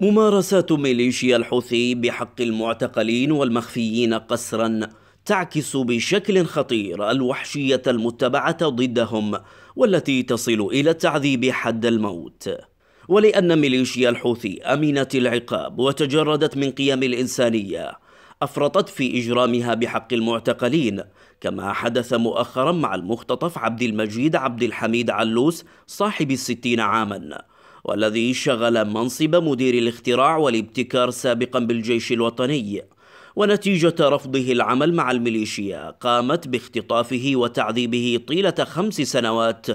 ممارسات ميليشيا الحوثي بحق المعتقلين والمخفيين قسرا تعكس بشكل خطير الوحشية المتبعة ضدهم والتي تصل إلى التعذيب حد الموت ولأن ميليشيا الحوثي أمنت العقاب وتجردت من قيم الإنسانية أفرطت في إجرامها بحق المعتقلين كما حدث مؤخرا مع المختطف عبد المجيد عبد الحميد علوس صاحب الستين عاماً والذي شغل منصب مدير الاختراع والابتكار سابقا بالجيش الوطني ونتيجة رفضه العمل مع الميليشيا قامت باختطافه وتعذيبه طيلة خمس سنوات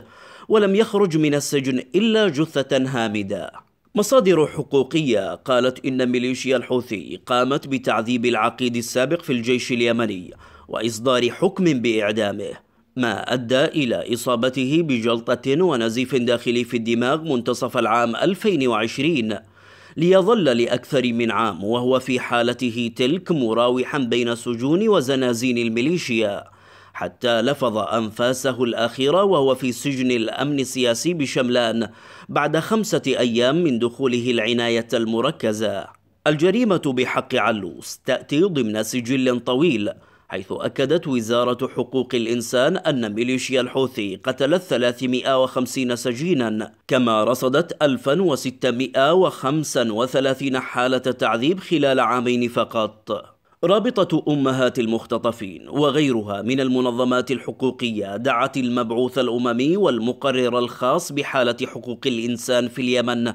ولم يخرج من السجن إلا جثة هامدة مصادر حقوقية قالت إن ميليشيا الحوثي قامت بتعذيب العقيد السابق في الجيش اليمني وإصدار حكم بإعدامه ما أدى إلى إصابته بجلطة ونزيف داخلي في الدماغ منتصف العام 2020 ليظل لأكثر من عام وهو في حالته تلك مراوحا بين سجون وزنازين الميليشيا حتى لفظ أنفاسه الأخيرة وهو في سجن الأمن السياسي بشملان بعد خمسة أيام من دخوله العناية المركزة الجريمة بحق علوس تأتي ضمن سجل طويل حيث أكدت وزارة حقوق الإنسان أن ميليشيا الحوثي قتلت 350 سجينا كما رصدت 1635 حالة تعذيب خلال عامين فقط رابطة أمهات المختطفين وغيرها من المنظمات الحقوقية دعت المبعوث الأممي والمقرر الخاص بحالة حقوق الإنسان في اليمن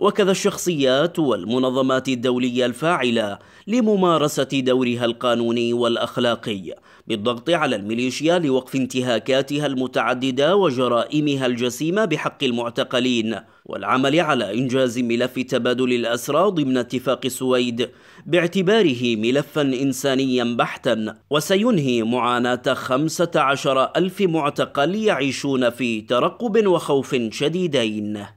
وكذا الشخصيات والمنظمات الدولية الفاعلة لممارسة دورها القانوني والأخلاقي بالضغط على الميليشيا لوقف انتهاكاتها المتعددة وجرائمها الجسيمة بحق المعتقلين والعمل على إنجاز ملف تبادل الأسرى ضمن اتفاق السويد باعتباره ملفا إنسانيا بحتا وسينهي معاناة 15 ألف معتقل يعيشون في ترقب وخوف شديدين